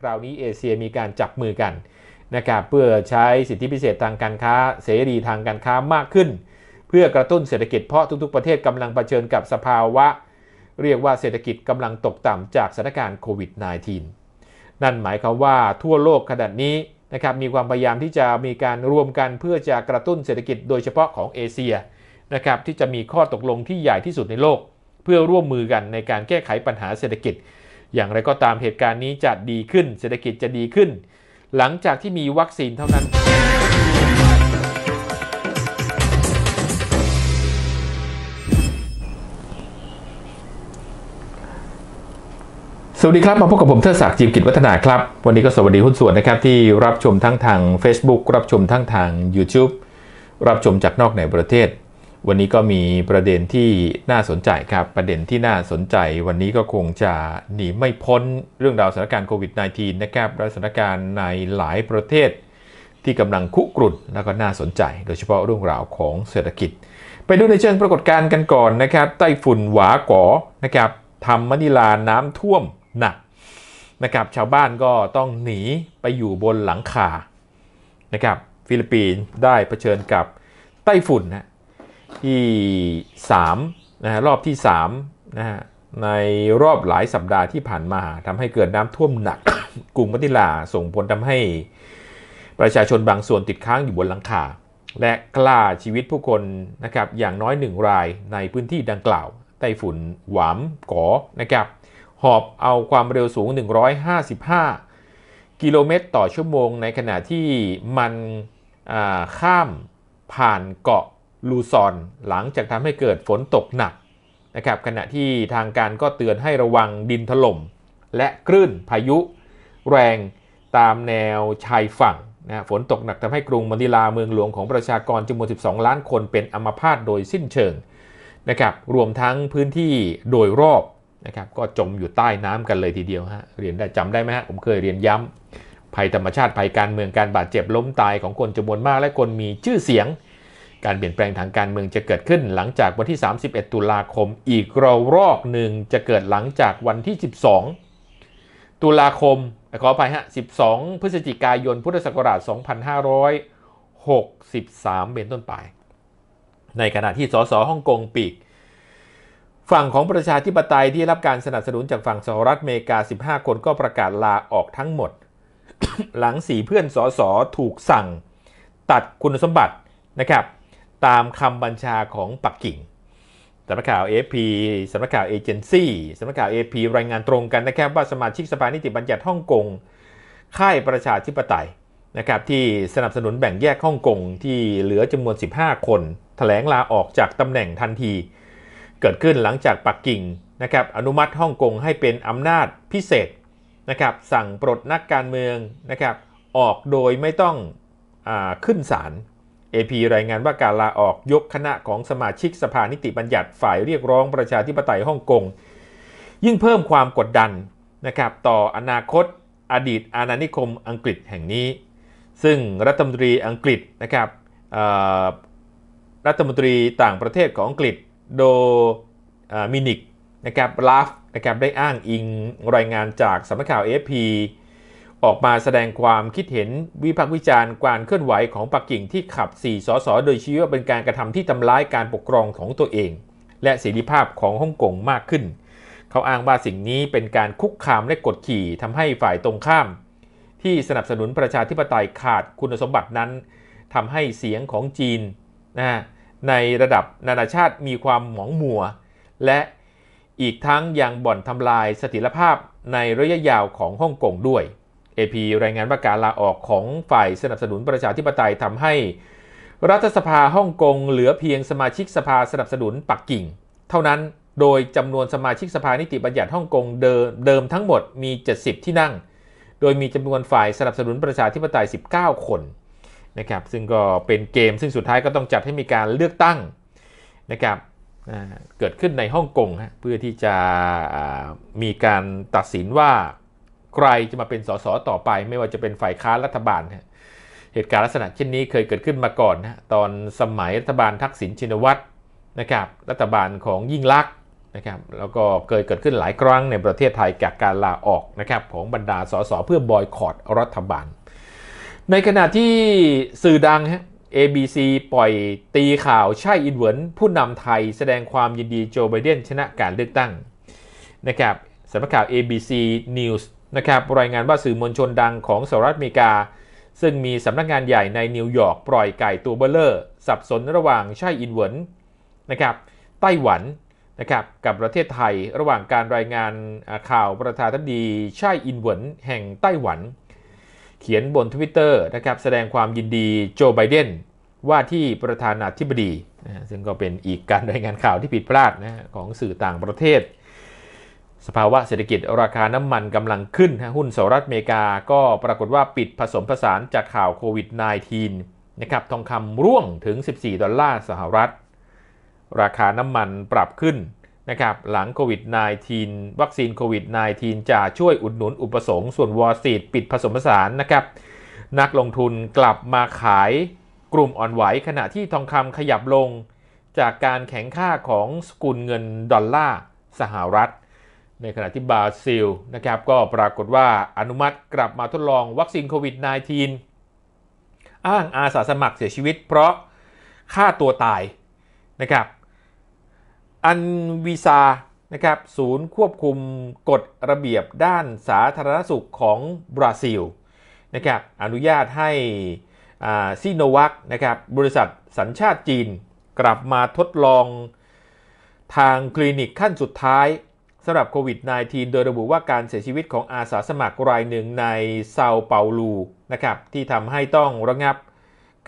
คราวนี้เอเชียมีการจับมือกันนะครับเพื่อใช้สิทธิพิเศษทางการค้าเสรีทางการค้ามากขึ้น เพื่อกระตุ้นเศรษฐกิจเพราะทุกๆประเทศกำลังเผชิญกับสภาวะ เรียกว่าเศรษฐกิจกำลังตกต่ำจากสถานการณ์โควิด -19 นั่นหมายความว่าทั่วโลกขนาดนี้นะครับมีความพยายามที่จะมีการรวมกันเพื่อจะกระตุ้นเศรษฐกิจโดยเฉพาะของเอเชียนะครับที่จะมีข้อตกลงที่ใหญ่ที่สุดในโลก เพื่อร่วมมือกันในการแก้ไขปัญหาเศรษฐกิจอย่างไรก็ตามเหตุการณ์นี้จะดีขึ้น เศรษฐกิจจะดีขึ้น หลังจากที่มีวัคซีนเท่านั้น สวัสดีครับ มาพบกับผมเทิดศักดิ์จิมกิจวัฒนาครับ วันนี้ก็สวัสดีหุ้นส่วนนะครับที่รับชมทั้งทาง Facebook รับชมทั้งทาง YouTube รับชมจากนอกในประเทศวันนี้ก็มีประเด็นที่น่าสนใจครับ ประเด็นที่น่าสนใจวันนี้ก็คงจะหนีไม่พ้นเรื่องราวสถานการณ์โควิด -19 นะครับและสถานการณ์ในหลายประเทศ ที่กำลังคุกรุ่นและก็น่าสนใจ โดยเฉพาะเรื่องราวของเศรษฐกิจ ไปดูในเชิงปรากฏการณ์กันก่อนนะครับ ไต้ฝุ่นหวาก่อนะครับทำมะนิลาน้ำท่วมหนักนะครับ ชาวบ้านก็ต้องหนีไปอยู่บนหลังคานะครับ ฟิลิปปินส์ได้เผชิญกับไต้ฝุ่นนะที่3นะฮะรอบที่3นะฮะในรอบหลายสัปดาห์ที่ผ่านมาทำให้เกิดน้ำท่วมหนักกรุงมัติลาส่งผลทำให้ประชาชนบางส่วนติดค้างอยู่บนหลังคา และกล้าชีวิตผู้คนนะครับอย่างน้อยหนึ่งรายในพื้นที่ดังกล่าว ไต้ฝุ่นหวามก่อนะครับหอบเอาความเร็วสูง 155 กิโลเมตรต่อชั่วโมง ในขณะที่มันข้ามผ่านเกาะลูซอนหลังจากทำให้เกิดฝนตกหนักนะครับขณะที่ทางการก็เตือนให้ระวังดินถล่ม และคลื่นพายุ แรงตามแนวชายฝั่งนะฝนตกหนักทำให้กรุงมณนิลาเมืองหลวงของประชากรจำนวน 12 ล้านคนเป็นอัมาพาตโดยสิ้นเชิงนะครับรวมทั้งพื้นที่โดยรอบนะครับก็จมอยู่ใต้น้ำกันเลยทีเดียวฮะเรียนได้จำได้ไหมฮะผมเคยเรียนย้ำภัยธรรมชาติภัยการเมืองการบาดเจ็บล้มตายของคนจำนวนมาก และคนมีชื่อเสียงการเปลี่ยนแปลงทางการเมืองจะเกิดขึ้นหลังจากวันที่ 31 ตุลาคม อีกระรอบหนึ่งจะเกิดหลังจากวันที่ 12 ตุลาคม ขออภัยฮะ 12 พฤศจิกายน พุทธศักราช 2563 เป็นต้นไป ในขณะที่สสฮ่องกงปีก ฝั่งของประชาธิปไตยที่รับการสนับสนุนจากฝั่งสหรัฐอเมริกา 15 คนก็ประกาศลาออกทั้งหมด หลังสีเพื่อนสสถูกสั่งตัดคุณสมบัตินะครับตามคำบัญชาของปักกิ่งสำนักข่าว AFP สำนักข่าวเอเจนซี่สำนักข่าว AFP รายงานตรงกันนะครับ ว่าสมาชิกสภานิติบัญญัติฮ่องกง ค่ายประชาธิปไตยนะครับที่สนับสนุนแบ่งแยกฮ่องกงที่เหลือจำนวน 15 คนถแถลงลาออกจากตำแหน่งทันที เกิดขึ้นหลังจากปักกิ่งนะครับอนุมัติฮ่องกงให้เป็นอำนาจพิเศษนะครับสั่งปลดนักการเมืองนะครับออกโดยไม่ต้องอขึ้นศาล AP รายงานว่าการลาออกยกคณะของสมาชิกสภานิติบัญญัติฝ่ายเรียกร้องประชาธิปไตยฮ่องกงยิ่งเพิ่มความกดดันนะครับต่ออนาคตอดีตอาณานิคมอังกฤษแห่งนี้ ซึ่งรัฐมนตรีอังกฤษนะครับรัฐมนตรีต่างประเทศของอังกฤษโดมินิกนะครับลาฟนะครับได้อ้างอิงรายงานจากสำนักข่าว a พ p ออกมาแสดงความคิดเห็นวิพากษ์วิจารณ์การเคลื่อนไหวของปักกิ่งที่ขับ 4 สส โดยชี้ว่าเป็นการกระทำที่ทำร้ายการปกครองของตัวเอง และเสรีภาพของฮ่องกงมากขึ้น เขาอ้างว่าสิ่งนี้เป็นการคุกคามและกดขี่ทำให้ฝ่ายตรงข้าม ที่สนับสนุนประชาธิปไตยขาดคุณสมบัตินั้น ทำให้เสียงของจีนนะในระดับนานาชาติมีความหมองมัว และอีกทั้งยังบ่อนทำลายเสถีรภาพในระยะยาวของฮ่องกงด้วยอพีรายงานประกาศลาออกของฝ่ายสนับสนุนประชาธิปไตยทำให้รัฐสภาฮ่องกงเหลือเพียงสมาชิกสภาสนับสนุนปักกิ่ง เท่านั้น โดยจำนวนสมาชิกสภานิติบัญญัติฮ่องกงเดิมทั้งหมดมี 70 ที่นั่ง โดยมีจำนวนฝ่ายสนับสนุนประชาธิปไตย 19 คนนะครับ ซึ่งก็เป็นเกมซึ่งสุดท้ายก็ต้องจัดให้มีการเลือกตั้งนะครับเกิดขึ้นในฮ่องกงเพื่อที่จะมีการตัดสินว่าใครจะมาเป็นสสต่อไปไม่ว่าจะเป็นฝ่ายค้านรัฐบาล เหตุการณ์ลักษณะเช่นนี้เคยเกิดขึ้นมาก่อนนะตอนสมัยรัฐบาลทักษิณชินวัตรนะครับรัฐบาลของยิ่งลักษณ์นะครับแล้วก็เคยเกิดขึ้นหลายครั้งในประเทศไทยจากการลาออกนะครับของบรรดาสสเพื่อบอยคอรดรัฐบาล ในขณะที่สื่อดังฮะ ABC ปล่อยตีข่าวใช่อินเวนผู้นำไทย แสดงความยินดีโจไบเดนชนะการเลือกตั้งนะครับสำนักข่าว ABC News นะครับรายงานว่าสื่อมวลชนดังของสหรัฐอเมริกา ซึ่งมีสำนักงานใหญ่ในนิวยอร์กปล่อยไก่ตัวเบลเลอร์ สับสนระหว่างใช่อินเวนนะครับไต้หวันนะครับกับประเทศไทยระหว่างการรายงานข่าวประธานาธิบดีใช่อินเวนแห่งไต้หวัน เขียนบนทวิตเตอร์นะครับแสดงความยินดีโจไบเดนว่าที่ประธานาธิบดีนะซึ่งก็เป็นอีกการรายงานข่าวที่ผิดพลาดนะของสื่อต่างประเทศสภาวะเศรษฐกิจราคาน้ำมันกำลังขึ้นหุ้นสหรัฐอเมริกาก็ปรากฏว่าปิดผสมผสานจากข่าวโควิด -19 นะครับทองคำร่วงถึง 14 ดอลลาร์สหรัฐ ราคาน้ำมันปรับขึ้นนะครับหลังโควิด -19 วัคซีนโควิด -19 จะช่วยอุดหนุนอุปสงค์ส่วนวอร์ซีดปิดผสมผสานนะครับนักลงทุนกลับมาขายกลุ่มอ่อนไหวขณะที่ทองคำขยับลง จากการแข็งค่าของสกุลเงินดอลลาร์สหรัฐในขณะที่บราซิลนะครับก็ปรากฏว่าอนุมัติกลับมาทดลองวัคซีนโควิด -19 อ้างอาสาสมัครเสียชีวิต เพราะฆ่าตัวตายนะครับ อันวีซานะครับศูนย์ควบคุมกฎระเบียบด้านสาธารณสุขของบราซิลนะครับอนุญาตให้ซีโนวัค นะครับบริษัทสัญชาติจีนกลับมาทดลองทางคลินิกขั้นสุดท้ายำหรับโควิด -19 โดยระบุว่าการเสียชีวิตของอาสาสมัครรายหนึ่งในเซาเปาลูนะครับที่ทำให้ต้องระงับ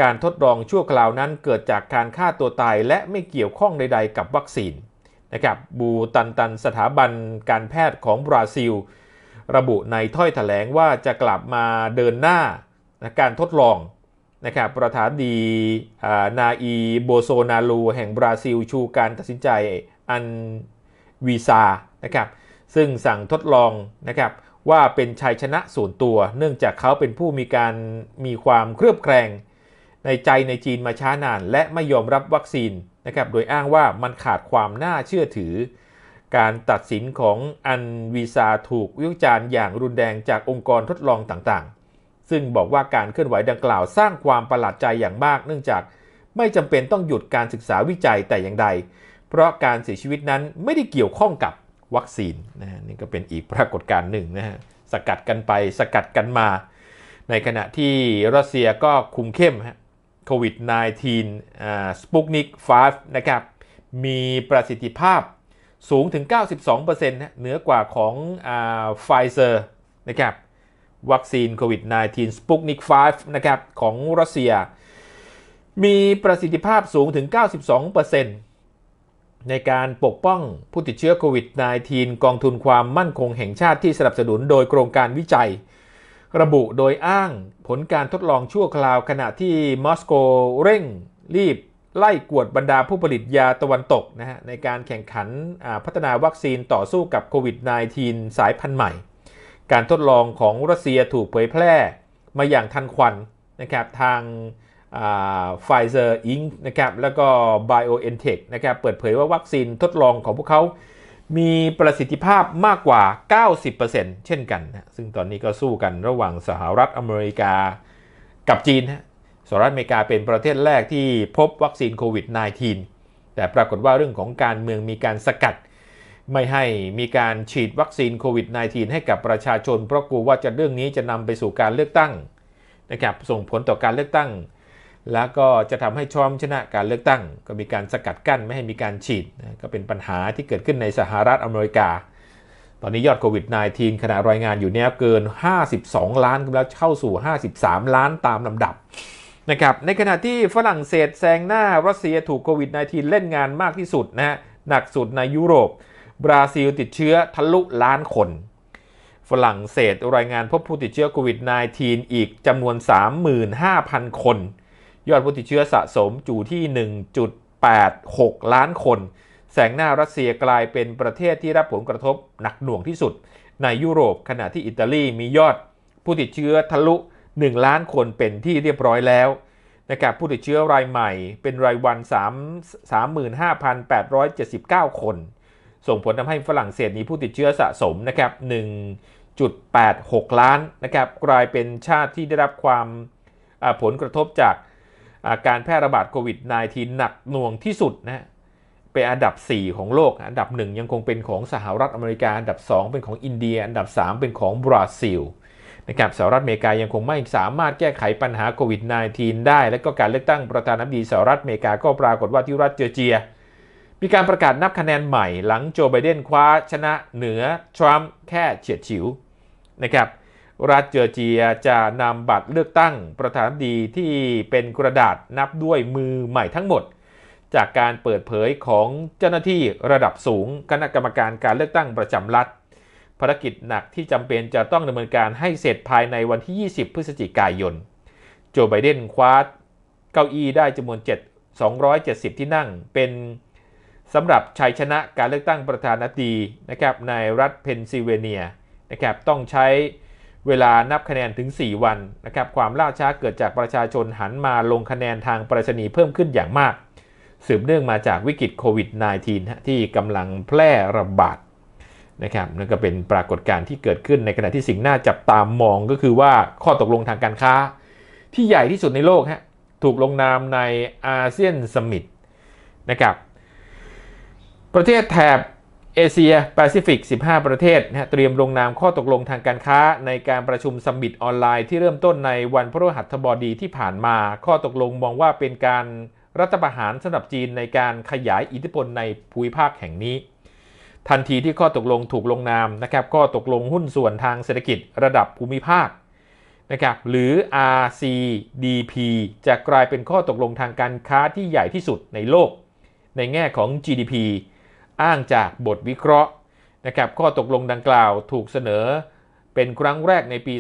การทดลองชั่วคราวนั้นเกิดจากการฆ่าตัวตายและไม่เกี่ยวข้องใดๆกับวัคซีนนะครับบูตันตันสถาบันการแพทย์ของบราซิลระบุในถ้อยถแถลงว่าจะกลับมาเดินหน้าการทดลองนะครับประธานดีนาอีโบโซนาลู แห่งบราซิลชู การตัดสินใจอันวีซานะครับซึ่งสั่งทดลองนะครับว่าเป็นชัยชนะส่วนตัว เนื่องจากเขาเป็นผู้มีการมีความเครือบแคลงในใจในจีนมาช้านาน และไม่ยอมรับวัคซีนนะครับโดยอ้างว่ามันขาดความน่าเชื่อถือ การตัดสินของอันวีซาถูกวิจารณ์อย่างรุนแรงจากองค์กรทดลองต่างๆ ซึ่งบอกว่าการเคลื่อนไหวดังกล่าวสร้างความประหลาดใจอย่างมาก เนื่องจากไม่จำเป็นต้องหยุดการศึกษาวิจัยแต่อย่างใด เพราะการเสียชีวิตนั้นไม่ได้เกี่ยวข้องกับวัคซีนนะนี่ก็เป็นอีกปรากฏการณ์หนึ่งนะฮะสกัดกันไปสกัดกันมา ในขณะที่รัสเซียก็คุมเข้มฮะโควิด -19 อ่าสปุกนิก5นะครับมีประสิทธิภาพสูงถึง 92%นะเหนือกว่าของไฟเซอร์นะครับวัคซีนโควิด -19 สปุกนิก5นะครับของรัสเซีย มีประสิทธิภาพสูงถึง 92%ในการปกป้องผู้ติดเชื้อโควิด -19 กองทุนความมั่นคงแห่งชาติที่สนับสนุนโดยโครงการวิจัย ระบุโดยอ้างผลการทดลองชั่วคราวขณะที่มอสโกเร่งรีบไล่กวดบรรดาผู้ผลิตยาตะวันตกนะฮะในการแข่งขันพัฒนาวัคซีนต่อสู้กับโควิด -19 สายพันธุ์ใหม่ การทดลองของรัสเซียถูกเผยแพร่มาอย่างทันควันนะครับทางไฟเซอร์อิงนะครับ แล้วก็ BioNTech นะครับ เปิดเผยว่าวัคซีนทดลองของพวกเขา มีประสิทธิภาพมากกว่า 90%เช่นกันนะซึ่งตอนนี้ก็สู้กันระหว่างสหรัฐอเมริกา กับจีนะสหรัฐอเมริกาเป็นประเทศแรกที่พบวัคซีนโควิด -19 แต่ปรากฏว่าเรื่องของการเมืองมีการสกัด ไม่ให้มีการฉีดวัคซีนโควิด -19 ให้กับประชาชน เพราะกลัวว่าจะเรื่องนี้จะนำไปสู่การเลือกตั้งนะครับ ส่งผลต่อการเลือกตั้งแล้วก็จะทำให้ทรัมป์ชนะการเลือกตั้ง ก็มีการสกัดกั้นไม่ให้มีการฉีด ก็เป็นปัญหาที่เกิดขึ้นในสหรัฐอเมริกา ตอนนี้ยอดโควิด -19 ขณะรายงานอยู่เนี่ยเกิน 52 ล้านแล้วเข้าสู่ 53 ล้านตามลำดับนะครับ ในขณะที่ฝรั่งเศสแซงหน้ารัสเซียถูกโควิด -19 เล่นงานมากที่สุดนะฮะหนักสุดในยุโรป บราซิลติดเชื้อทะลุล้านคน ฝรั่งเศสรายงานพบผู้ติดเชื้อโควิด -19 อีกจำนวน 35,000 คนยอดผู้ติดเชื้อสะสมอยู่ที่ 1.86 ล้านคน แสงหน้ารัสเซียกลายเป็นประเทศที่รับผลกระทบ หนักหน่วงที่สุด ในยุโรปขณะที่อิตาลีมียอดผู้ติดเชื้อทะลุ 1 ล้านคนเป็นที่เรียบร้อยแล้วนะครับผู้ติดเชื้อรายใหม่ เป็นรายวัน35,879 คน ส่งผลทำให้ฝรั่งเศสมีผู้ติดเชื้อสะสมนะครับ 1.86 ล้านนะครับกลายเป็นชาติที่ได้รับความผลกระทบจากการแพร่ระบาดโควิด -19 หนักหน่วงที่สุดนะเป็นอันดับ 4 ของโลก อันดับ 1 ยังคงเป็นของสหรัฐอเมริกาอันดับ 2 เป็นของอินเดีย อันดับ 3 เป็นของบราซิลนะครับสหรัฐอเมริกายังคงไม่สามารถแก้ไขปัญหาโควิด -19 ได้และก็การเลือกตั้งประธานาธิบดีสหรัฐอเมริกาก็ปรากฏว่าที่รัฐเจอร์เจีย มีการประกาศนับคะแนนใหม่ หลังโจไบเดนคว้าชนะเหนือทรัมป์แค่เฉียดฉิวนะครับรัฐเจอร์เจียจะนำบัตรเลือกตั้งประธานดีที่เป็นกระดาษนับด้วยมือใหม่ทั้งหมด จากการเปิดเผยของเจ้าหน้าที่ระดับสูง คณะกรรมการการเลือกตั้งประจำรัฐภารกิจหนักที่จำเป็นจะต้องดำเนินการให้เสร็จภายในวันที่ 20 พฤศจิกายน โจไบเดนคว้าเก้าอี้ได้จำนวน 7 270 ที่นั่ง เป็นสำหรับชัยชนะการเลือกตั้งประธานาธิบดีนะครับในรัฐเพนซิลเวเนียนะครับต้องใช้เวลานับคะแนนถึง 4 วันนะครับความล่าช้าเกิดจากประชาชนหันมาลงคะแนนทางประชนีเพิ่มขึ้นอย่างมาก สืบเนื่องมาจากวิกฤตโควิด -19 ที่กำลังแพร่ระบาดนะครับนั่นก็เป็นปรากฏการณ์ที่เกิดขึ้นในขณะที่สิ่งน่าจับตามมองก็คือว่าข้อตกลงทางการค้า ที่ใหญ่ที่สุดในโลกฮะถูกลงนามในอาเซียนสมิตนะครับประเทศแถบเอเชียแปซิฟิก 15 ประเทศนะเตรียมลงนามข้อตกลงทางการค้าในการประชุมสัมมิตออนไลน์ที่เริ่มต้นในวันพฤหัสบดีที่ผ่านมา ข้อตกลงมองว่าเป็นการรัฐประหารสำหรับจีนในการขยายอิทธิพลในภูมิภาคแห่งนี้ ทันทีที่ข้อตกลงถูกลงนามนะครับก็ตกลงหุ้นส่วนทางเศรษฐกิจระดับภูมิภาคนะครับหรือ RCDP จะกลายเป็นข้อตกลงทางการค้าที่ใหญ่ที่สุดในโลก ในแง่ของ GDP ้างจากบทวิเคราะห์นะครับข้อตกลงดังกล่าวถูกเสนอเป็นครั้งแรกในปี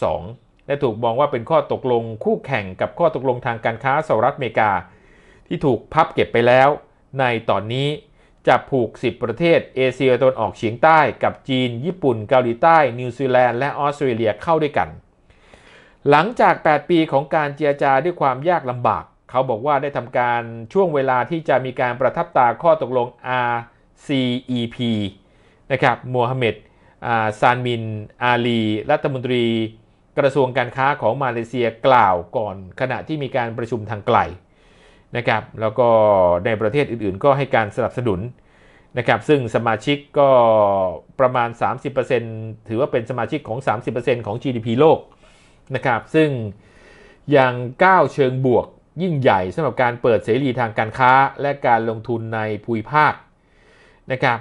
2012 และถูกมองว่าเป็นข้อตกลงคู่แข่งกับข้อตกลงทางการค้าสหรัฐอเมริกา ที่ถูกพับเก็บไปแล้ว ในตอนนี้จะผูก 10 ประเทศเอเชียตะวันออกเฉียงใต้ กับจีน ญี่ปุ่นเกาหลีใต้นิวซีแลนด์และออสเตรเลียเข้าด้วยกัน หลังจาก 8 ปีของการเจรจาด้วยความยากลำบากเขาบอกว่าได้ทำการช่วงเวลาที่จะมีการประทับตาข้อตกลง RCEP นะครับ มูฮัมหมัดซานมิน อาลี รัฐมนตรี กระทรวงการค้าของมาเลเซียกล่าวก่อนขณะที่มีการประชุมทางไกลนะครับ แล้วก็ในประเทศอื่นๆก็ให้การสนับสนุนนะครับ ซึ่งสมาชิกก็ประมาณ 30%ถือว่าเป็นสมาชิกของ 30%ของ GDP โลกนะครับ ซึ่งอย่างก้าวเชิงบวกยิ่งใหญ่สำหรับการเปิดเสรีทางการค้าและการลงทุนในภูมิภาคนะครับ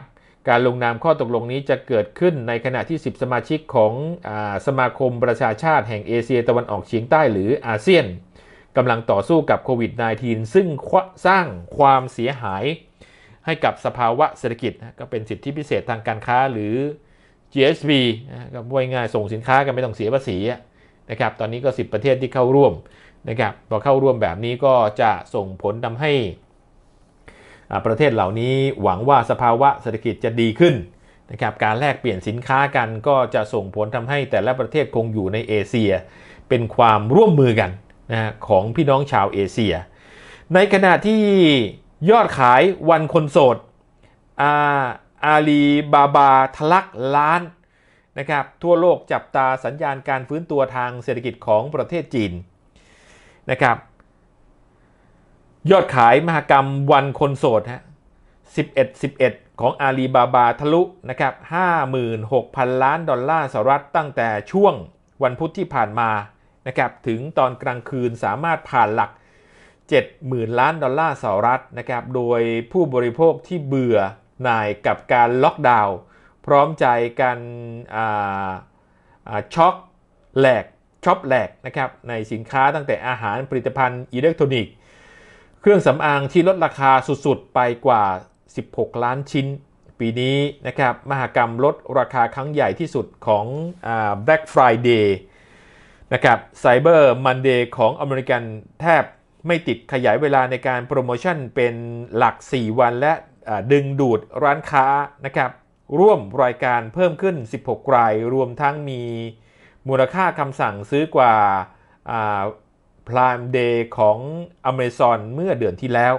การลงนามข้อตกลงนี้จะเกิดขึ้นในขณะที่ 10 สมาชิกของอสมาคมประชาชาติแห่งเอเชียตะวันออกเฉียงใต้หรืออาเซียนกำลังต่อสู้กับโควิด -19 ซึ่งสร้างความเสียหาย ให้กับสภาวะเศรษฐกิจก็เป็นสิทธิพิเศษทางการค้าหรือ GSP ก็พูง่ายส่งสินค้ากันไม่ต้องเสียภาษีนะครับตอนนี้ก็10ประเทศที่เข้าร่วมนะครับพอเข้าร่วมแบบนี้ก็จะส่งผลทำให้ ประเทศเหล่านี้หวังว่าสภาวะเศรษฐกิจจะดีขึ้นนะครับการแลกเปลี่ยนสินค้ากันก็จะส่งผลทำให้แต่ละประเทศคงอยู่ในเอเชีย เป็นความร่วมมือกันนะของพี่น้องชาวเอเชีย ในขณะที่ยอดขายวันคนโสดอาอาลีบาบาทะลักล้านนะครับทั่วโลกจับตาสัญญาณการฟื้นตัวทางเศรษฐกิจของประเทศจีนนะครับยอดขายมหกรรมวันคนโสดฮะ 11 11 ของอาลีบาบาทะลุนะครับ 56,000 ล้านดอลลาร์สหรัฐตั้งแต่ช่วงวันพุธที่ผ่านมานะครับ ถึงตอนกลางคืนสามารถผ่านหลัก 70,000 ล้านดอลลาร์สหรัฐนะครับ โดยผู้บริโภคที่เบื่อหน่ายกับการล็อกดาวน์ พร้อมใจกันช็อกแหลกช็อปแหลกนะครับในสินค้าตั้งแต่อาหารผลิตภัณฑ์อิเล็กทรอนิกส์เครื่องสำอางที่ลดราคาสุดๆ ไปกว่า 16 ล้านชิ้น ปีนี้นะครับมหกรรมลดราคาครั้งใหญ่ที่สุดของ Black Friday นะครับ Cyber Monday ของอเมริกันแทบไม่ติดขยายเวลาในการโปรโมชั่นเป็นหลัก 4 วันและดึงดูดร้านค้านะครับร่วมรายการเพิ่มขึ้น 16รายรวมทั้งมีมูลค่าคำสั่งซื้อกว่าพรา m e Day ของ a เม z o n เมื่อเดือนที่แล้ว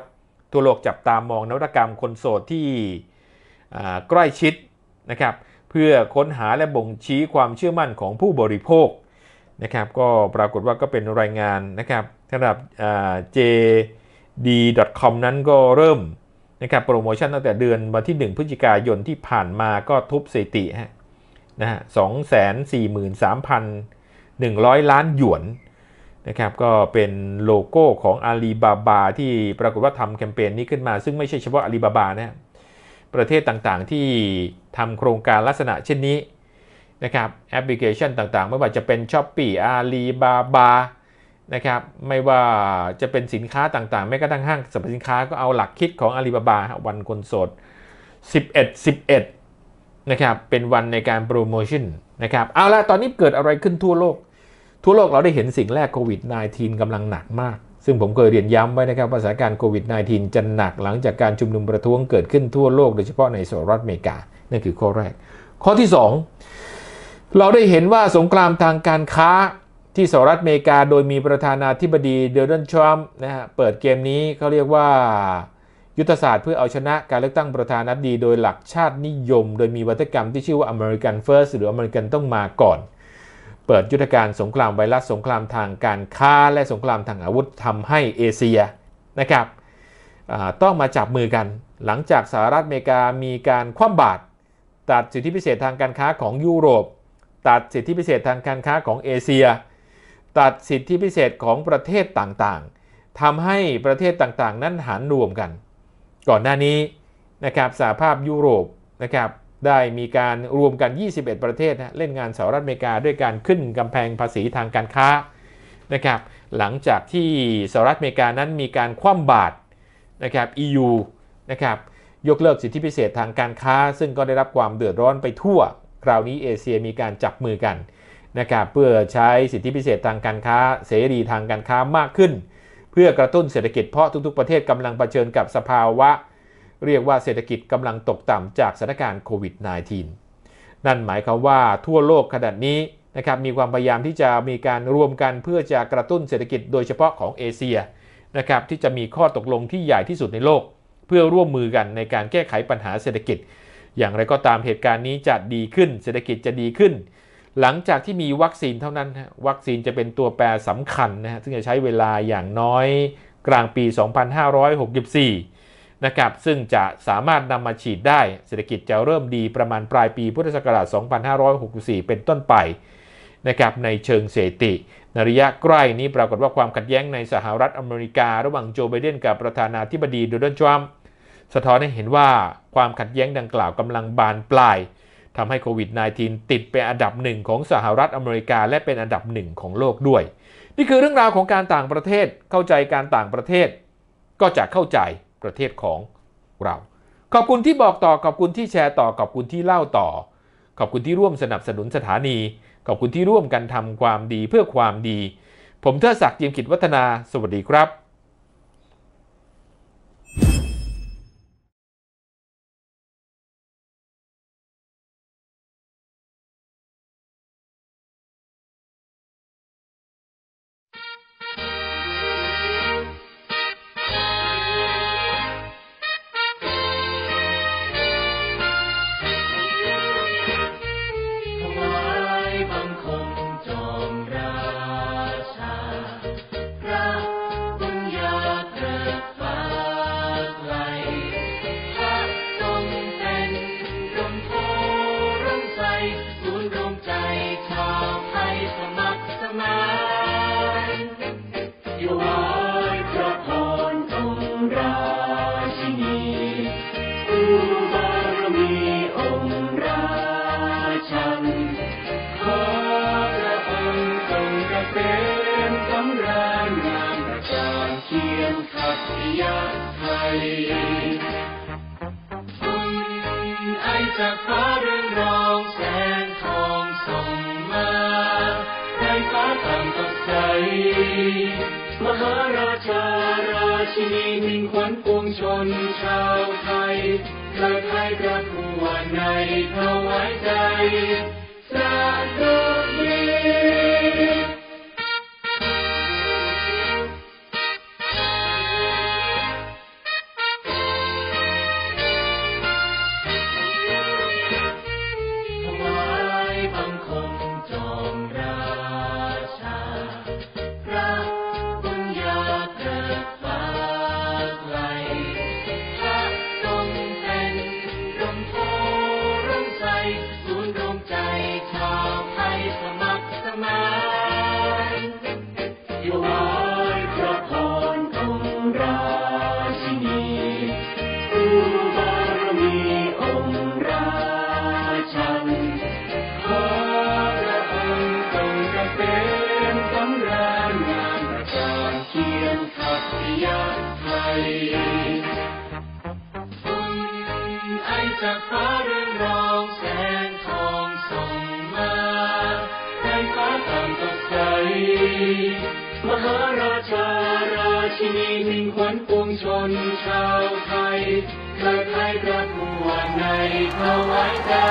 ทั่วโลกจับตามองนวัตกรรมคนโสดที่ใกล้ชิดนะครับเพื่อค้นหาและบ่งชี้ความเชื่อมั่นของผู้บริโภคนะครับก็ปรากฏว่าก็เป็นรายงานนะครับสำหรับ JD.com นั้นก็เริ่มนะครับโปรโมชั่นตั้งแต่เดือนวันที่ 1 พฤศจิกายนที่ผ่านมาก็ทุบสถิติฮะนะฮะสองแสนสี่หมื่นสามพันหนึ่งร้อยล้านหยวนนะครับก็เป็นโลโก้ของอาลีบาบาที่ปรากฏว่าทำแคมเปญนี้ขึ้นมาซึ่งไม่ใช่เฉพาะอาลีบาบานะประเทศต่างๆที่ทำโครงการลักษณะเช่นนี้นะครับแอปพลิเคชันต่างๆ ไม่ว่าจะเป็นช h อี e อาลีบาบานะครับไม่ว่าจะเป็นสินค้าต่างๆแม้กระทั่งห้างสรรพสินค้าก็เอาหลักคิดของอาลีบาบาวันคนสด 11 11นะครับเป็นวันในการโปรโมชั่นนะครับเอาละตอนนี้เกิดอะไรขึ้นทั่วโลก ทั่วโลกเราได้เห็นสิ่งแรกโควิด -19 กำลังหนักมาก ซึ่งผมเคยเรียนย้ำไว้นะครับว่าสถานการณ์โควิด -19 จะหนักหลังจากการชุมนุมประท้วงเกิดขึ้นทั่วโลกโดยเฉพาะในสหรัฐอเมริกา นั่นคือข้อแรกข้อที่ 2 เราได้เห็นว่าสงครามทางการค้าที่สหรัฐอเมริกาโดยมีประธานาธิบดีโดนัลด์ทรัมป์นะฮะเปิดเกมนี้เขาเรียกว่ายุทธศาสตร์เพื่อเอาชนะการเลือกตั้งประธานาธิบดีโดยหลักชาตินิยม โดยมีวัฒกรรมที่ชื่อว่า American First หรือ American ต้องมาก่อน เปิดยุทธการสงครามไวรัสสงครามทางการค้า และสงครามทางอาวุธทำให้เอเชีย นะครับต้องมาจับมือกัน หลังจากสหรัฐอเมริกามีการคว่ำบาตรตัดสิทธิพิเศษทางการค้าของยุโรป ตัดสิทธิพิเศษทางการค้าของเอเชีย ตัดสิทธิพิเศษของประเทศต่างๆทำให้ประเทศต่างๆ นั้นหันรวมกันก่อนหน้านี้นะครับสหภาพยุโรปนะครับ ได้มีการรวมกัน 21 ประเทศนะเล่นงานสหรัฐอเมริกา ด้วยการขึ้นกำแพงภาษีทางการค้านะครับ หลังจากที่สหรัฐอเมริกานั้นมีการคว่ำบาตรนะครับ EU นะครับ ยกเลิกสิทธิพิเศษทางการค้า ซึ่งก็ได้รับความเดือดร้อนไปทั่ว คราวนี้เอเชียมีการจับมือกันนะครับเพื่อใช้สิทธิพิเศษทางการค้า เสรีทางการค้ามากขึ้นเพื่อกระตุ้นเศรษฐกิจเพราะทุกๆประเทศกำลังเผชิญกับสภาวะเรียกว่าเศรษฐกิจกำลังตกต่ำจากสถานการณ์โควิด -19 นั่นหมายความว่าทั่วโลกขณะนี้นะครับมีความพยายามที่จะมีการรวมกันเพื่อจะกระตุ้นเศรษฐกิจโดยเฉพาะของเอเชียนะครับที่จะมีข้อตกลงที่ใหญ่ที่สุดในโลก เพื่อร่วมมือกันในการแก้ไขปัญหาเศรษฐกิจ อย่างไรก็ตามเหตุการณ์นี้จะดีขึ้นเศรษฐกิจจะดีขึ้นหลังจากที่มีวัคซีนเท่านั้น วัคซีนจะเป็นตัวแปรสำคัญนะฮะซึ่งจะใช้เวลาอย่างน้อยกลางปี 2564 นะครับ ซึ่งจะสามารถนำมาฉีดได้ เศรษฐกิจจะเริ่มดีประมาณปลายปีพุทธศักราช 2564 เป็นต้นไปนะครับ ในเชิงเศรษฐีนระยะใกล้นี้ปรากฏว่าความขัดแย้งในสหรัฐอเมริการะหว่างโจไบเดนกับประธานาธิบดีโดนัลด์ ทรัมป์ สะท้อนให้เห็นว่าความขัดแย้งดังกล่าวกำลังบานปลายทำให้โควิด -19 ติดเป็นอันดับหนึ่งของสหรัฐอเมริกาและเป็นอันดับหนึ่งของโลกด้วย นี่คือเรื่องราวของการต่างประเทศเข้าใจการต่างประเทศก็จะเข้าใจประเทศของเรา ขอบคุณที่บอกต่อขอบคุณที่แชร์ต่อขอบคุณที่เล่าต่อ ขอบคุณที่ร่วมสนับสนุนสถานีขอบคุณที่ร่วมกันทำความดีเพื่อความดี ผมเทิดศักดิ์เจียมกิจวัฒนา สวัสดีครับหาราชาราชินีมิ่งขวัญปวงชนชาวไทยเกิดใทยกระผัวนในถวายใจ สาธุมหาราชาราชินีนึ่งขวัญปวงชนชาวไทยใครใครประกวนในขาว้ใจ